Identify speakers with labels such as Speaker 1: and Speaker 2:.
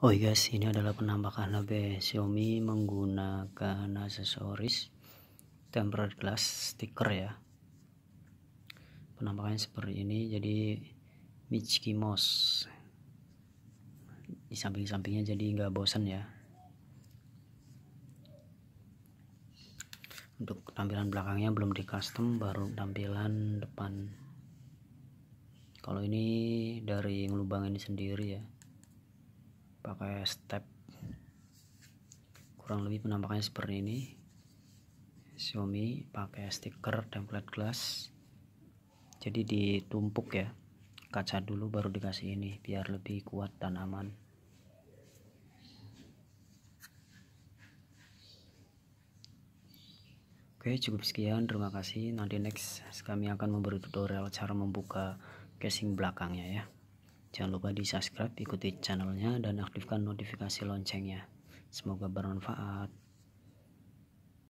Speaker 1: Oh guys, iya ini adalah penampakan HP Xiaomi menggunakan aksesoris tempered glass stiker ya. Penampakannya seperti ini, jadi Mickey Mouse. Di samping-sampingnya jadi nggak bosan ya. Untuk tampilan belakangnya belum di custom, baru tampilan depan. Kalau ini dari lubang ini sendiri ya pakai step kurang lebih penampakannya seperti ini Xiaomi pakai stiker template glass jadi ditumpuk ya kaca dulu baru dikasih ini biar lebih kuat dan aman Oke cukup sekian terima kasih nanti next kami akan memberi tutorial cara membuka casing belakangnya ya Jangan lupa di subscribe, ikuti channelnya, dan aktifkan notifikasi loncengnya. Semoga bermanfaat.